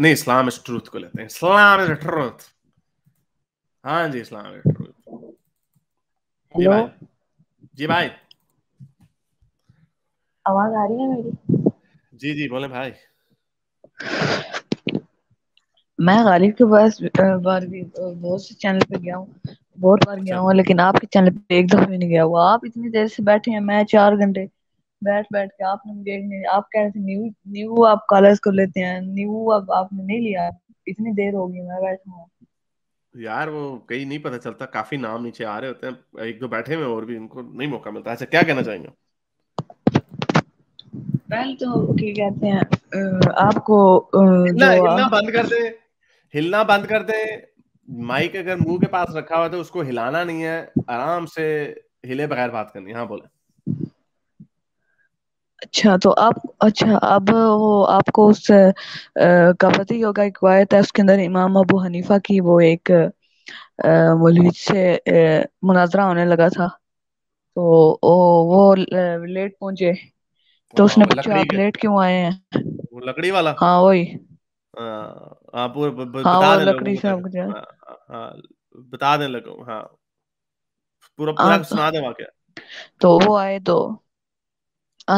नहीं इस्लाम is truth को लेते हैं इस्लाम इज ट्रूथ हाँ जी इस्लाम इज ट्रूथ हेलो जी भाई आवाज आ रही है मेरी जी जी बोले भाई मैं गालिब के पास बार भी बहुत से चैनल पे गया हूँ बहुत बार गया अच्छा। हूँ लेकिन आपके चैनल पे एक दफा भी नहीं गया हुआ आप इतनी देर से बैठे हैं मैं चार घंटे बैठ बैठ के आपने मुझे आप कह रहे थे न्यू न्यू आप कलर्स को लेते हैं न्यू अब आपने नहीं लिया इतनी देर हो गई मैं बैठा हूँ यार वो कहीं नहीं पता चलता काफी नाम नीचे आ रहे होते हैं एक दो बैठे हुए और भी इनको नहीं मौका मिलता अच्छा क्या कहना चाहेंगे पहले तो क्या कहते हैं आपको हिलना, हिलना बंद कर दे हिलना बंद कर दे माइक अगर मुंह के पास रखा हुआ है तो उसको हिलाना नहीं है आराम से हिले बगैर बात करनी हाँ बोले अच्छा तो आप अच्छा अब वो आपको उस का पता ही होगा एक वायत है उसके अंदर इमाम अबू हनीफा की वो एक मौलवी से मुनाजरा होने लगा था तो ओ, वो लेट पहुंचे तो हाँ, उसने पूछा आप लेट क्यों आए हैं वो लकड़ी वाला हाँ वही हाँ, आप हाँ, वो हाँ वो लकड़ी से आप हमको बता दें लगो हाँ पूरा पूरा तो सुना दें वाकया तो वो आए तो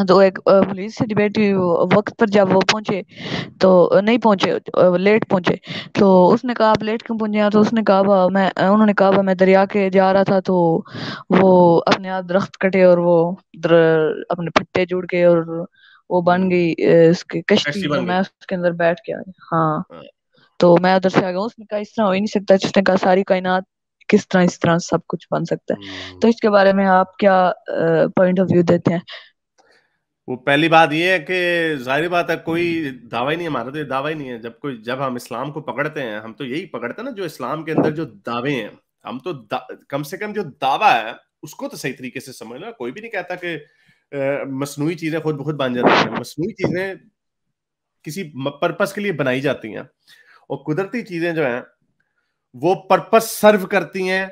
तो एक पुलिस से डिबेट हुई वक्त पर जब वो पहुंचे तो नहीं पहुंचे लेट पहुंचे तो उसने कहा आप लेट क्यों पहुंचे तो उसने कहा मैं उन्होंने कहा मैं दरिया के जा रहा था तो वो अपने आप दरख्त कटे और वो अपने पट्टे जुड़ के और वो बन गई इसकी कश्ती तो मैं उसके अंदर बैठ के आ हाँ।, हाँ तो मैं उधर से आ गया उसने कहा इस तरह हो ही नहीं सकता जिसने कहा सारी कायनात किस तरह इस तरह सब कुछ बन सकता है हम्म। तो इसके बारे में आप क्या पॉइंट ऑफ व्यू देते हैं वो पहली बात ये है कि जाहिर बात है कोई दावा ही नहीं हमारा तो ये दावा ही नहीं है जब कोई जब हम इस्लाम को पकड़ते हैं हम तो यही पकड़ते हैं ना जो इस्लाम के अंदर जो दावे हैं हम तो कम से कम जो दावा है उसको तो सही तरीके से समझ लो कोई भी नहीं कहता कि मसनू चीज़ें खुद बखुद बन जाती हैं मसनू चीज़ें किसी पर्पज़ के लिए बनाई जाती हैं और कुदरती चीज़ें जो हैं वो पर्पज़ सर्व करती हैं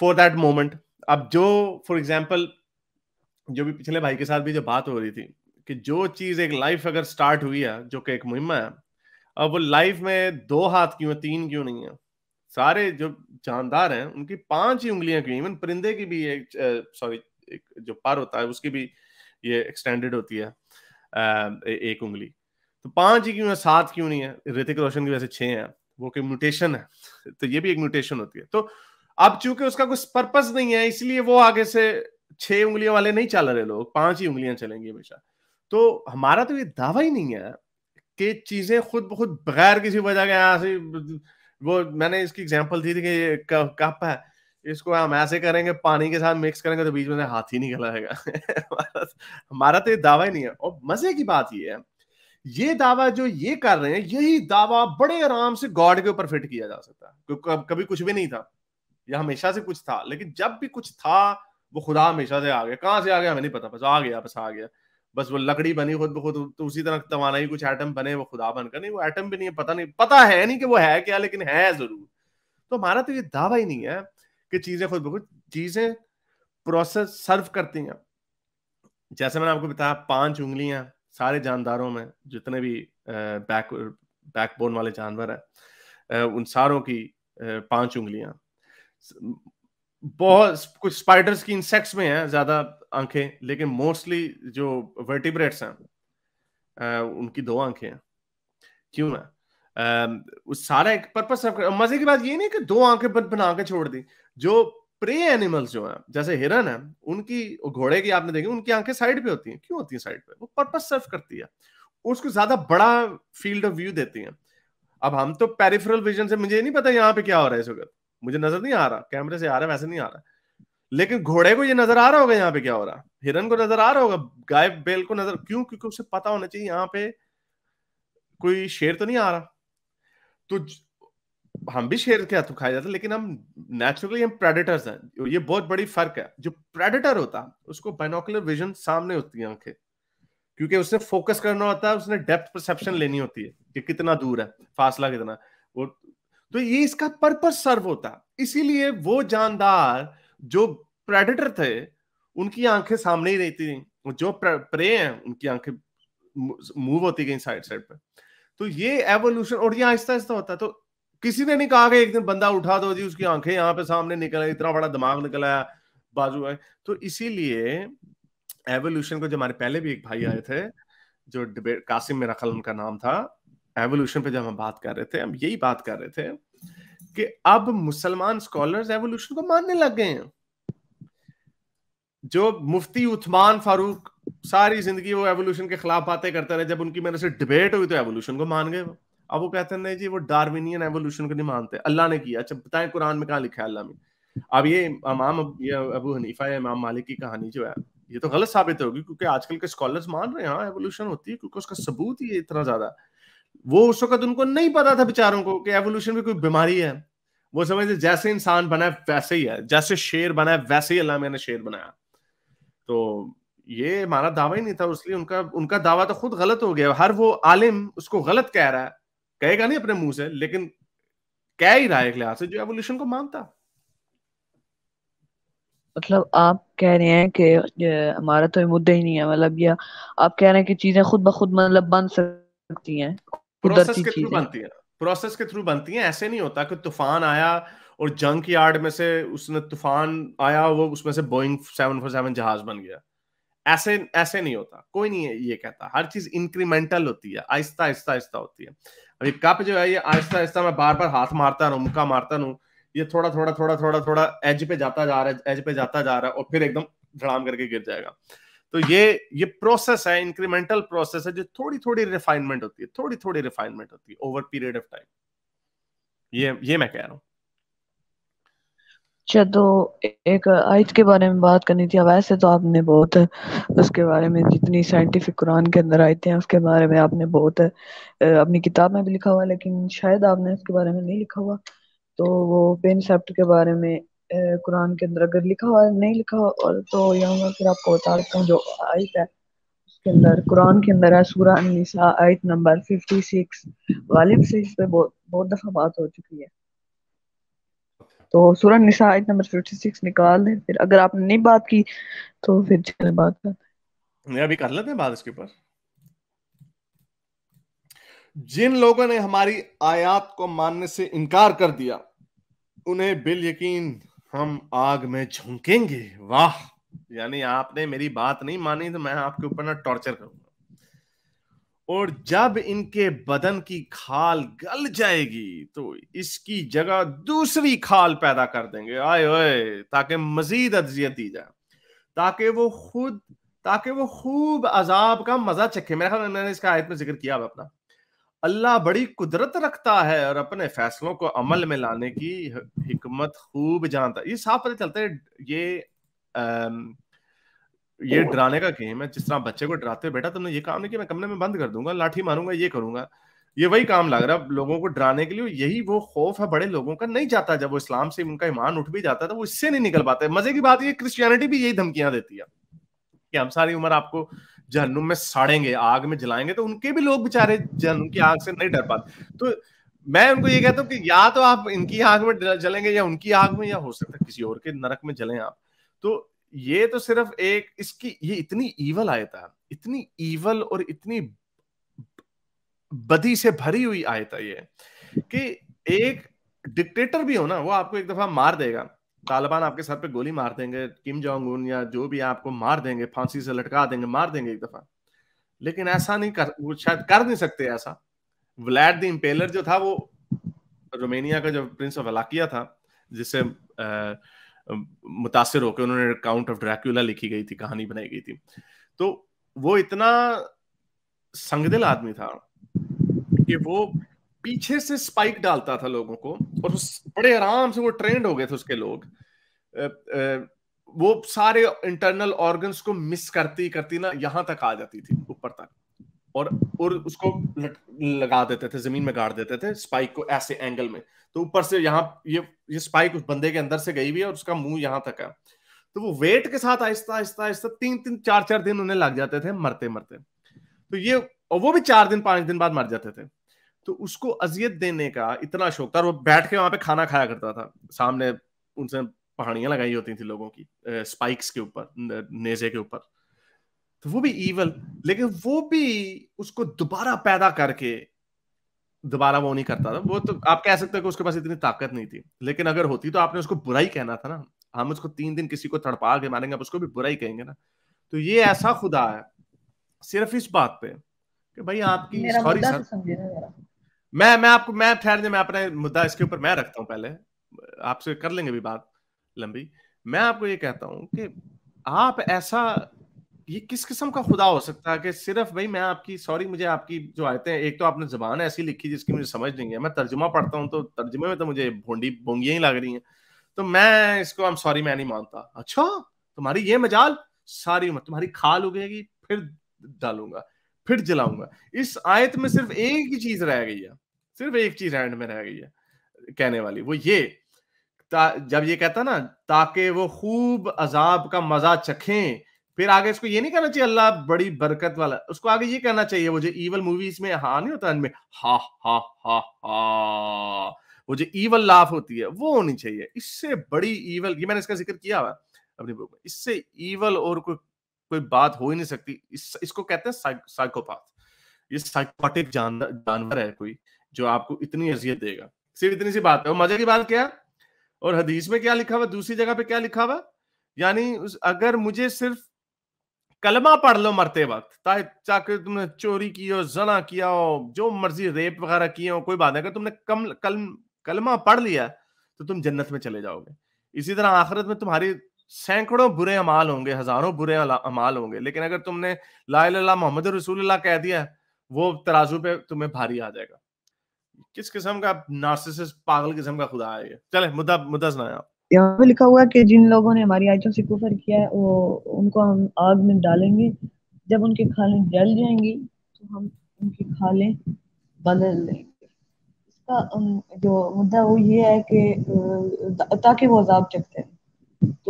फॉर दैट मोमेंट अब जो फॉर एग्जाम्पल जो भी पिछले भाई के साथ भी जो बात हो रही थी कि जो चीज एक लाइफ अगर स्टार्ट हुई है जो कि एक मुहिम है अब वो लाइफ में दो हाथ क्यों है तीन क्यों नहीं है सारे जो जानदार हैं उनकी पांच ही उंगलियां क्यों इवन परिंदे की भी एक सॉरी एक जो पार होता है उसकी भी ये एक्सटेंडेड होती है आ, एक उंगली तो पांच ही क्यों है सात क्यों नहीं है ऋतिक रोशन की वैसे छह है हैं वो कि म्यूटेशन है तो ये भी एक म्यूटेशन होती है तो अब चूंकि उसका कुछ पर्पस नहीं है इसलिए वो आगे से छह उंगलियों वाले नहीं चल रहे लोग पांच ही उंगलियां चलेंगी हमेशा तो हमारा तो ये दावा ही नहीं है कि चीजें खुद ब खुद बगैर किसी वजह के यहाँ से वो मैंने इसकी एग्जाम्पल दी थी कि ये कप है इसको हम ऐसे करेंगे पानी के साथ मिक्स करेंगे तो बीच में हाथ ही निकल आएगा हमारा, हमारा तो ये दावा ही नहीं है और मजे की बात ये है ये दावा जो ये कर रहे हैं यही दावा बड़े आराम से गॉड के ऊपर फिट किया जा सकता है क्योंकि कभी कुछ भी नहीं था यह हमेशा से कुछ था लेकिन जब भी कुछ था वो खुदा हमेशा से आ गया कहाँ से आ गया हमें नहीं पता बस आ गया बस आ गया बस वो लकड़ी बनी खुद ब खुद तो, तो उसी तरह तवानाई कुछ एटम बने वो खुदा बनकर नहीं वो एटम भी नहीं है पता नहीं पता है नहीं कि वो है क्या लेकिन है जरूर तो हमारा तो ये दावा ही नहीं है कि चीजें खुद ब खुद चीजें प्रोसेस सर्व करती हैं जैसे मैंने आपको बताया पांच उंगलियां सारे जानदारों में जितने भी बैक बैकबोन वाले जानवर हैं उन सारों की पांच उंगलियां बहुत कुछ स्पाइडर्स की इंसेक्ट्स में है ज्यादा आंखें लेकिन मोस्टली जो वर्टिब्रेट्स हैं उनकी दो आंखें हैं क्यों ना उस सारा एक पर्पस मजे की बात ये नहीं कि दो आंखें बना के छोड़ दी जो प्रे एनिमल्स जो है जैसे हिरन है उनकी घोड़े की आपने देखी उनकी आंखें साइड पे होती हैं क्यों होती हैं साइड पे वो पर्पस सर्व करती है उसको ज्यादा बड़ा फील्ड ऑफ व्यू देती है अब हम तो पेरिफेरल विजन से मुझे नहीं पता यहाँ पे क्या हो रहा है इस वक्त मुझे नजर नहीं आ रहा कैमरे से आ रहा है वैसे नहीं आ रहा लेकिन घोड़े को ये नजर आ रहा होगा यहाँ पे क्या हो रहा हिरन को नजर आ रहा होगा गाय बैल को नजर क्यों क्योंकि उसे पता होना चाहिए यहाँ पे कोई शेर तो नहीं आ रहा तो हम भी शेर के हाथों खाए जाते हैं लेकिन हम नेचुरली हम प्रेडिटर्स हैं ये बहुत बड़ी फर्क है जो प्रेडिटर होता है उसको बाइनोकुलर विजन सामने होती है आंखें क्योंकि उसने फोकस करना होता है उसने डेप्थ परसेप्शन लेनी होती है कि कितना दूर है फासला कितना वो तो ये इसका पर्पस सर्व होता इसीलिए वो जानदार जो प्रेडेटर थे उनकी आंखें सामने ही रहती थी जो प्रे हैं उनकी आंखें मूव होती गई साइड साइड पर तो ये एवोल्यूशन और ये आहिस्ता आहिस्ता होता तो किसी ने नहीं कहा कि एक दिन बंदा उठा दो जी उसकी आंखें यहाँ पे सामने निकल इतना बड़ा दिमाग निकल आया बाजू आए तो इसीलिए एवोल्यूशन को जो हमारे पहले भी एक भाई आए थे जो डिबेट कासिम मेरा खल उनका नाम था एवोल्यूशन पे जब हम बात कर रहे थे हम यही बात कर रहे थे कि अब मुसलमान स्कॉलर्स एवोल्यूशन को मानने लग गए हैं जो मुफ्ती उत्मान फारूक सारी जिंदगी वो एवोल्यूशन के खिलाफ बातें करते रहे जब उनकी मेरे से डिबेट हुई तो एवोल्यूशन को मान गए अब वो कहते हैं नहीं जी वो डार्विनियन एवोल्यूशन को नहीं मानते अल्लाह ने किया अच्छा बताएं कुरान में कहा लिखा है अल्लाह में अब ये इमाम ये अबू हनीफा या इमाम मालिक की कहानी जो है ये तो गलत साबित होगी क्योंकि आजकल के स्कॉलर्स मान रहे हैं हाँ एवोल्यूशन होती है क्योंकि उसका सबूत ही इतना ज्यादा है वो उस वक्त उनको नहीं पता था बेचारों को कि एवोल्यूशन में कोई बीमारी है वो समझते जैसे इंसान बनाए वैसे ही है जैसे शेर बनाए वैसे ही अल्लाह मैंने शेर बनाया तो ये हमारा दावा ही नहीं था उसलिए उनका उनका दावा तो खुद गलत हो गया हर वो आलिम उसको गलत कह रहा है कहेगा नहीं अपने मुंह से लेकिन कह ही रहा है एक लिहाज से जो एवोल्यूशन को मानता मतलब आप कह रहे हैं कि हमारा तो मुद्दा ही नहीं है मतलब या आप कह रहे हैं कि चीजें खुद ब खुद मतलब बन सकती हैं प्रोसेस के थ्रू बनती है प्रोसेस के थ्रू बनती है ऐसे नहीं होता कि तूफान आया और जंक यार्ड में से उसने तूफान आया वो उसमें से बोइंग सेवन फोर सेवन जहाज बन गया ऐसे ऐसे नहीं होता कोई नहीं ये कहता हर चीज इंक्रीमेंटल होती है आहिस्ता आहिस्ता आहिस्ता होती है अभी कप जो है ये आहिस्ता आहिस्ता मैं बार बार हाथ मारता रहा मुक्का मारता रहूँ ये थोड़ा थोड़ा थोड़ा थोड़ा थोड़ा एज पे जाता जा रहा है एज पे जाता जा रहा है और फिर एकदम धड़ाम करके गिर जाएगा तो ये ये प्रोसेस है इंक्रीमेंटल प्रोसेस है जो थोड़ी थोड़ी रिफाइनमेंट होती है थोड़ी थोड़ी रिफाइनमेंट होती है ओवर पीरियड ऑफ टाइम ये ये मैं कह रहा हूं अच्छा तो एक आयत के बारे में बात करनी थी वैसे तो आपने बहुत उसके बारे में जितनी साइंटिफिक कुरान के अंदर आयते हैं उसके बारे में आपने बहुत अपनी किताब में भी लिखा हुआ लेकिन शायद आपने उसके बारे में नहीं लिखा हुआ तो वो पेन सेप्ट के बारे में कुरान के अंदर अगर लिखा हुआ नहीं लिखा हुआ और तो यहाँ मैं फिर आपको बता देता हूँ जो आयत है उसके अंदर कुरान के अंदर है सूरह निसा आयत नंबर फिफ्टी सिक्स गालिब से इस पर बहुत दफा बात हो चुकी है तो सूरह निसा आयत नंबर फिफ्टी सिक्स निकाल दें फिर अगर आपने नहीं बात की तो फिर चले बात करते हैं अभी कर लेते हैं बात इसके ऊपर जिन लोगों ने हमारी आयात को मानने से इनकार कर दिया उन्हें बिल यकीन हम आग में झोंकेंगे वाह यानी आपने मेरी बात नहीं मानी तो मैं आपके ऊपर ना टॉर्चर करूंगा और जब इनके बदन की खाल गल जाएगी तो इसकी जगह दूसरी खाल पैदा कर देंगे आए ओए ताकि मजीद अजियत दी जाए ताकि वो खुद ताकि वो खूब अजाब का मजा चखे मेरा ख्याल मैंने इसका आयत में जिक्र किया अपना अल्लाह बड़ी कुदरत रखता है और अपने फैसलों को अमल में लाने की हिकमत खूब जानता ये साफ पता चलता है ये ये डराने का गेम है जिस तरह बच्चे को डराते हो बेटा तुमने ये काम नहीं किया मैं कमरे में बंद कर दूंगा लाठी मारूंगा ये करूंगा ये वही काम लग रहा है लोगों को डराने के लिए यही वो खौफ है बड़े लोगों का नहीं जाता जब वो इस्लाम से उनका ईमान उठ भी जाता है तो वो इससे नहीं निकल पाते मजे की बात ये क्रिश्चियनिटी भी यही धमकियां देती है कि हम सारी उम्र आपको जहनुम में साड़ेंगे आग में जलाएंगे तो उनके भी लोग बेचारे जहनुम की आग से नहीं डर पाते तो मैं उनको ये कहता हूँ कि या तो आप इनकी आग में जलेंगे या उनकी आग में या हो सकता है किसी और के नरक में जलें आप तो ये तो सिर्फ एक इसकी ये इतनी ईवल आयत है इतनी ईवल और इतनी बदी से भरी हुई आयत है ये कि एक डिक्टेटर भी हो ना वो आपको एक दफा मार देगा तालिबान आपके सर पे गोली मार देंगे किम जोंग उन या जो भी आपको मार देंगे फांसी से लटका देंगे मार देंगे एक दफा लेकिन ऐसा नहीं कर वो शायद कर नहीं सकते ऐसा व्लैड द इम्पेलर जो था वो रोमेनिया का जो प्रिंस ऑफ अलाकिया था जिससे मुतासर होकर उन्होंने काउंट ऑफ ड्रैक्यूला लिखी गई थी कहानी बनाई गई थी तो वो इतना संगदिल आदमी था कि वो पीछे से स्पाइक डालता था लोगों को और उस बड़े आराम से वो ट्रेंड हो गए थे उसके लोग वो सारे इंटरनल ऑर्गन्स को मिस करती करती ना यहाँ तक आ जाती थी ऊपर तक और और उसको लगा देते थे जमीन में गाड़ देते थे स्पाइक को ऐसे एंगल में तो ऊपर से यहाँ ये ये स्पाइक उस बंदे के अंदर से गई हुई है और उसका मुंह यहाँ तक है तो वो वेट के साथ आहिस्ता आहिस्ता आहिस्ता तीन तीन चार चार दिन उन्हें लग जाते थे मरते मरते तो ये और वो भी चार दिन पांच दिन बाद मर जाते थे तो उसको अजियत देने का इतना शौक था और वो बैठ के वहां पे खाना खाया करता था सामने उनसे पहाड़ियां लगाई होती थी लोगों की स्पाइक्स के ऊपर नेजे के ऊपर तो वो भी ईवल लेकिन वो भी उसको दोबारा पैदा करके दोबारा वो नहीं करता था वो तो आप कह सकते हो कि उसके पास इतनी ताकत नहीं थी लेकिन अगर होती तो आपने उसको बुरा ही कहना था ना हम उसको तीन दिन किसी को तड़पा के मारेंगे आप उसको भी बुरा ही कहेंगे ना तो ये ऐसा खुदा है सिर्फ इस बात पे कि भाई आपकी सॉरी सर मैं मैं आपको मैं ठहरने मैं अपना मुद्दा इसके ऊपर मैं रखता हूं पहले आपसे कर लेंगे भी बात लंबी मैं आपको ये कहता हूं कि आप ऐसा ये किस किस्म का खुदा हो सकता है कि सिर्फ भाई मैं आपकी सॉरी मुझे आपकी जो आयतें एक तो आपने जबान ऐसी लिखी जिसकी मुझे समझ नहीं है मैं तर्जुमा पढ़ता हूँ तो तर्जुमे में तो मुझे भोंडी बोंगियाँ ही लग रही हैं तो मैं इसको आई एम सॉरी मैं नहीं मानता अच्छा तुम्हारी ये मजाल सारी उम्र तुम्हारी खाल उगेगी फिर डालूंगा फिर जलाऊंगा इस आयत में सिर्फ एक ही चीज रह गई है सिर्फ एक चीज हैंड में रह गई है कहने वाली वो ये जब ये कहता ना ताकि वो खूब अजाब का मजा चखें फिर आगे इसको ये नहीं कहना चाहिए अल्लाह बड़ी बरकत वाला उसको आगे ये कहना चाहिए वो जो ईवल मूवीज में हा नहीं होता में हा हा हा हा वो जो ईवल लाफ होती है वो होनी चाहिए इससे बड़ी ईवल ये मैंने इसका जिक्र किया हुआ अपनी बुक में इससे ईवल और कोई कोई बात हो ही नहीं सकती इस, इसको कहते हैं साइकोपाथ ये साइकोटिक जानवर है कोई जो आपको इतनी अजियत देगा सिर्फ इतनी सी बात है और मजे की बात क्या और हदीस में क्या लिखा हुआ दूसरी जगह पे क्या लिखा हुआ यानी अगर मुझे सिर्फ कलमा पढ़ लो मरते वक्त चाहे तुमने चोरी की हो जना किया हो जो मर्जी रेप वगैरह किए हो कोई बात नहीं अगर तुमने कम कल कलमा पढ़ लिया तो तुम जन्नत में चले जाओगे इसी तरह आखिरत में तुम्हारी सैकड़ों बुरे अमाल होंगे हजारों बुरे अमाल होंगे लेकिन अगर तुमने ला मोहम्मद रसूल कह दिया वो तराजू पे तुम्हें भारी आ जाएगा किस किस्म का नार्सिसिस्ट पागल किस्म का खुदा है चले मुद्दा मुद्दा सुनाया यहाँ पे लिखा हुआ है कि जिन लोगों ने हमारी आयतों से कुफर किया है वो उनको हम आग में डालेंगे जब उनके खालें जल जाएंगी तो हम उनकी खालें बदल लेंगे इसका जो मुद्दा वो ये है कि ताकि वो अजाब चखते हैं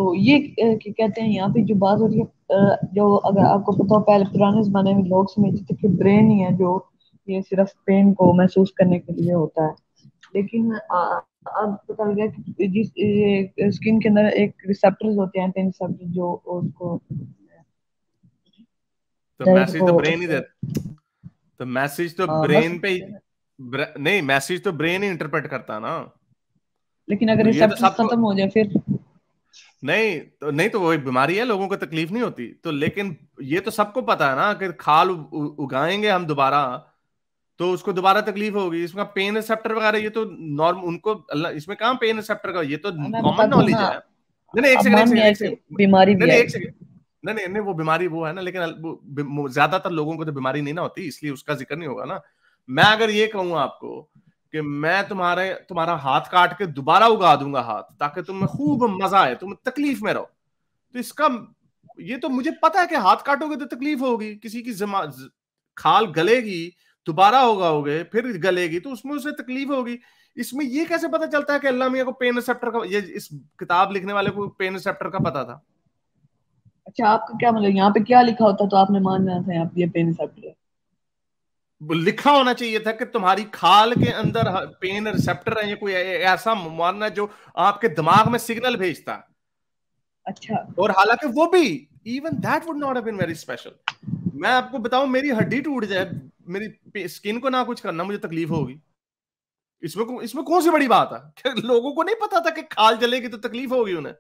तो ये कहते हैं यहाँ पे जो बात हो रही है जो अगर आपको पता हो पहले पुराने जमाने में लोग समझते थे कि ब्रेन ही है जो ये सिर्फ पेन को महसूस करने के लिए होता है लेकिन अब पता लग गया कि जिस स्किन के अंदर एक रिसेप्टर्स होते हैं पेन रिसेप्टर जो उसको तो मैसेज तो ब्रेन ही देता तो मैसेज तो ब्रेन पे नहीं मैसेज तो ब्रेन ही इंटरप्रेट करता ना लेकिन अगर तो तो रिसेप्टर खत्म हो जाए फिर नहीं तो नहीं तो एक बीमारी है लोगों को तकलीफ नहीं होती तो लेकिन ये तो सबको पता है ना कि खाल उगाएंगे हम दोबारा तो उसको दोबारा तकलीफ होगी इसमें पेन रिसेप्टर वगैरह ये तो नॉर्म उनको इसमें कहा पेन रिसेप्टर का ये तो कॉमन नॉलेज है नहीं एक सेकंड बीमारी नहीं एक सेकंड नहीं नहीं वो बीमारी वो है ना लेकिन ज्यादातर लोगों को तो बीमारी नहीं ना होती इसलिए उसका जिक्र नहीं होगा ना मैं अगर ये कहूँ आपको कि मैं तुम्हारे तुम्हारा हाथ काट के दोबारा उगा दूंगा हाथ ताकि तुम्हें खूब मजा आए तुम तकलीफ में रहो तो इसका ये तो मुझे पता है कि हाथ काटोगे तो तकलीफ होगी किसी की जमा खाल गलेगी दोबारा होगे फिर गलेगी तो उसमें उसे तकलीफ होगी इसमें ये कैसे पता चलता है कि अल्लाह मियाँ को पेन रिसेप्टर का ये इस किताब लिखने वाले को पेन रिसेप्टर का पता था अच्छा आपका क्या मतलब यहाँ पे क्या लिखा होता तो आपने मान जाना था यहाँ पे पेन रिसेप्टर लिखा होना चाहिए था कि तुम्हारी खाल के अंदर पेन रिसेप्टर है कोई ऐसा मानना जो आपके दिमाग में सिग्नल भेजता है अच्छा और हालांकि वो भी even that would not have been very special मैं आपको बताऊं मेरी हड्डी टूट जाए मेरी स्किन को ना कुछ करना मुझे तकलीफ होगी इसमें इसमें कौन सी बड़ी बात है लोगों को नहीं पता था कि खाल जलेगी तो तकलीफ होगी उन्हें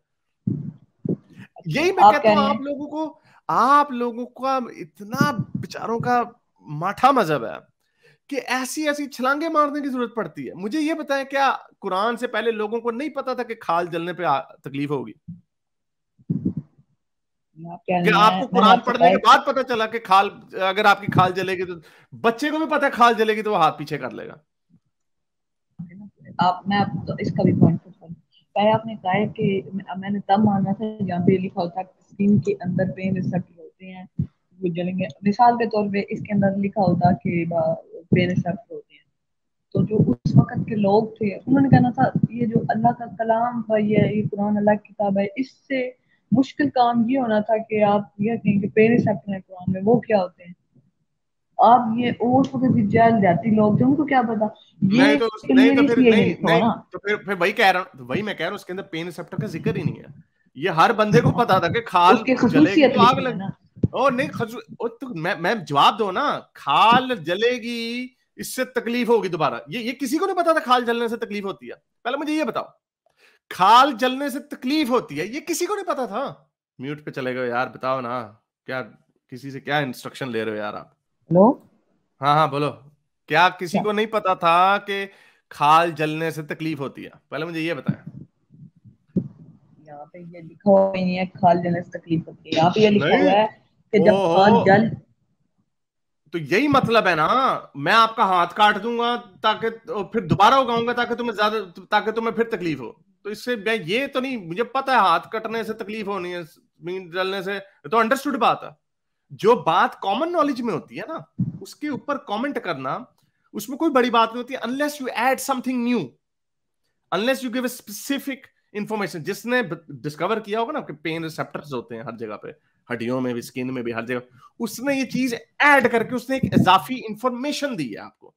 अच्छा, यही मैं कहता हूँ आप लोगों को आप लोगों का इतना बेचारों का माठा मजहब है कि ऐसी ऐसी छलांगे मारने की जरूरत पड़ती है मुझे ये बताएं क्या कुरान से पहले लोगों को नहीं पता था कि खाल जलने पे तकलीफ होगी कि आपको कुरान पढ़ने के बाद पता चला कि खाल अगर आपकी खाल जलेगी तो बच्चे को भी पता है खाल जलेगी तो वो हाथ पीछे कर लेगा आप मैं आप तो इसका भी पॉइंट पहले आपने कहा है कि मैंने तब माना था यहाँ पे लिखा होता स्किन के अंदर पेन रिसेप्टर होते हैं वो जलेंगे मिसाल के तौर पे इसके अंदर लिखा होता कि पेरेंट्स एक्ट होते हैं तो जो उस वक्त के लोग थे उन्होंने कहना था ये जो अल्लाह का कलाम है ये ये कुरान अल्लाह की किताब है इससे मुश्किल काम ये होना था कि आप यह कहें कि पेरेंट्स एक्ट हैं कुरान में वो क्या होते हैं आप ये और तो फिर जल जाती लोग थे उनको क्या पता ये नहीं तो, नहीं तो फिर नहीं, नहीं, नहीं, नहीं तो फिर फिर वही कह रहा हूँ तो वही मैं कह रहा हूँ उसके अंदर पेन रिसेप्टर का जिक्र ही नहीं है ये हर बंदे को हाँ। पता था कि खाल जलेगी तो आग लग ओ नहीं खजूर ओ तो मैं मैं जवाब दो ना खाल जलेगी इससे तकलीफ होगी दोबारा ये ये किसी को नहीं पता था खाल जलने से तकलीफ होती है पहले मुझे ये बताओ खाल जलने से तकलीफ होती है ये किसी को नहीं पता था म्यूट पे चले गए यार बताओ ना क्या किसी से क्या इंस्ट्रक्शन ले रहे हो यार आप हेलो हाँ हाँ बोलो क्या किसी क्या? को नहीं पता था कि खाल जलने से तकलीफ होती है पहले मुझे ये बताया यहाँ पे ये लिखा हुआ नहीं है खाल जलने से तकलीफ होती है यहाँ पे ये लिखा हुआ है कि जब जल तो यही मतलब है ना मैं आपका हाथ काट दूंगा ताकि तो फिर दोबारा उगाऊंगा ताकि तुम्हें ज्यादा ताकि तुम्हें फिर तकलीफ हो तो इससे मैं ये तो नहीं मुझे पता है हाथ कटने से तकलीफ होनी है मीन जलने से तो अंडरस्टूड बात है जो बात कॉमन नॉलेज में होती है ना उसके ऊपर कमेंट करना उसमें कोई बड़ी बात नहीं होती unless you add something new unless you give specific information जिसने डिस्कवर किया होगा ना कि पेन रिसेप्टर्स होते हैं हर जगह पे हड्डियों में भी स्किन में भी हर जगह उसने ये चीज ऐड करके उसने एक इजाफी इंफॉर्मेशन दी है आपको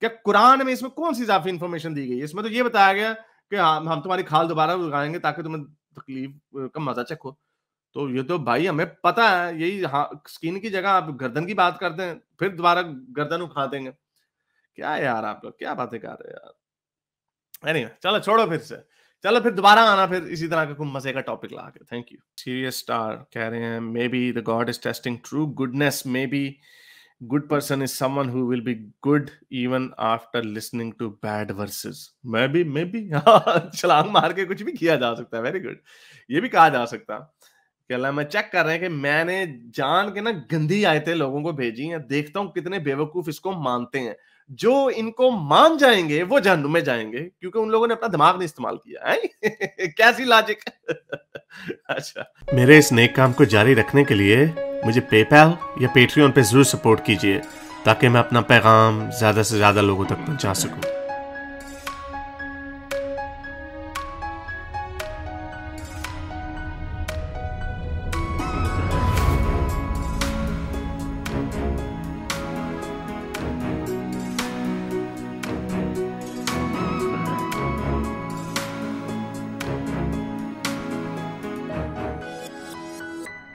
क्या कुरान में इसमें कौन सी इजाफी इंफॉर्मेशन दी गई है इसमें तो ये बताया गया कि हम हाँ, हम तुम्हारी खाल दोबारा उगाएंगे ताकि तुम्हें तकलीफ का मजा चखो तो ये तो भाई हमें पता है यही हाँ स्किन की जगह आप गर्दन की बात करते हैं फिर दोबारा गर्दन उखा देंगे क्या यार आप लोग क्या बातें कर रहे हैं यार anyway, चलो छोड़ो फिर से चलो फिर दोबारा आना फिर इसी तरह का कुछ मजे का टॉपिक ला के थैंक यू सीरियस स्टार कह रहे हैं maybe the god is testing true goodness maybe good person is someone who will be good even after listening to bad verses maybe maybe छलांग मार के कुछ भी किया जा सकता है वेरी गुड ये भी कहा जा सकता कि मैं चेक कर रहे हैं कि मैंने जान के ना गंदी आयतें लोगों को भेजी हैं देखता हूँ कितने बेवकूफ इसको मानते हैं जो इनको मान जाएंगे वो जहनुम में जाएंगे क्योंकि उन लोगों ने अपना दिमाग नहीं इस्तेमाल किया है कैसी लॉजिक अच्छा मेरे इस नेक काम को जारी रखने के लिए मुझे पेपैल या पेट्रियन पे जरूर सपोर्ट कीजिए ताकि मैं अपना पैगाम ज्यादा से ज्यादा लोगों तक पहुंचा सकूं